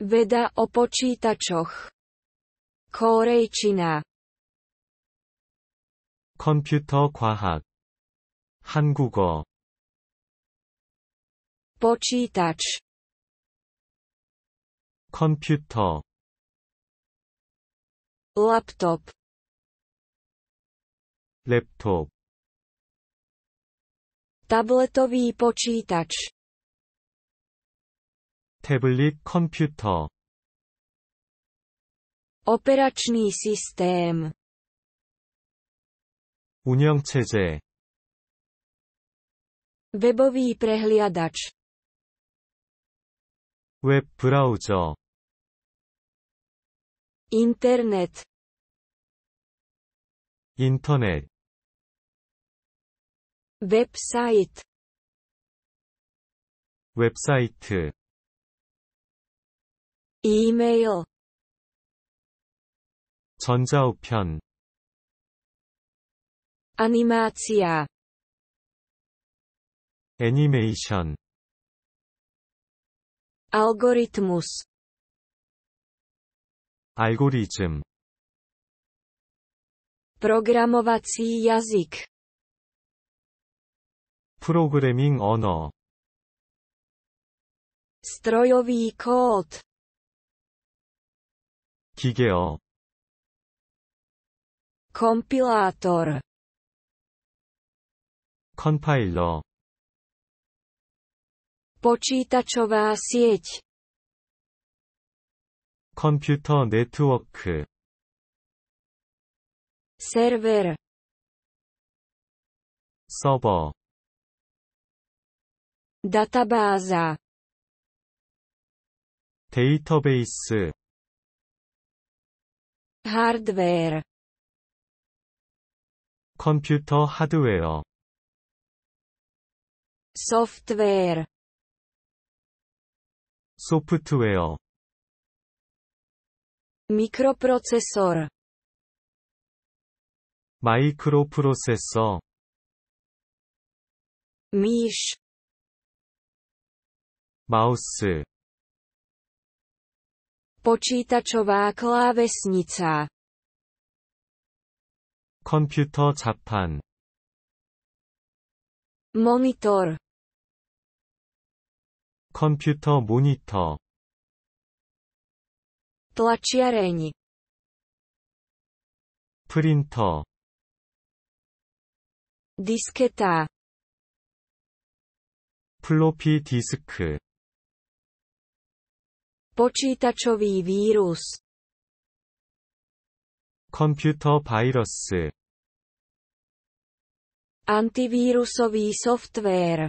Veda o počítačoch. Korejčina. 컴퓨터 과학. 한국어. počítač. 컴퓨터. laptop. Laptop. tabletový počítač. 태블릿 컴퓨터 operačný systém 운영체제 webový prehliadač 웹 브라우저 internet 인터넷 웹사이트 웹사이트 이메일 전자우편 animacja 애니메이션 algorytmus 알고리즘 programovací jazyk 프로그래밍 언어 strojový kód 기계어 компилатор 컨파일러 počítačová sieť 컴퓨터 네트워크 server 서버 databáza 데이터베이스 hardware 컴퓨터 하드웨어 software 소프트웨어 microprocessor 마이크로 프로세서 미쉬 마우스 počítačová klávesnica 컴퓨터 자판 monitor 컴퓨터 모니터 tlačiareň 프린터 disketa 플로피 디스크 Počítačový vírus. 컴퓨터 바이러스. Antivírusový software.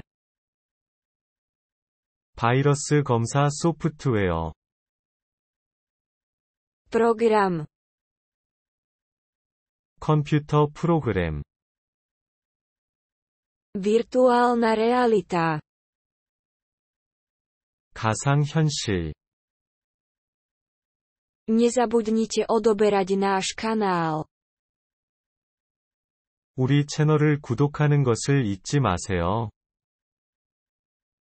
바이러스 검사 소프트웨어. 프로그램. 컴퓨터 프로그램. Virtuálna realita. 가상현실. nezabudnite odoberať náš kanál. 우리 채널을 구독하는 것을 잊지 마세요.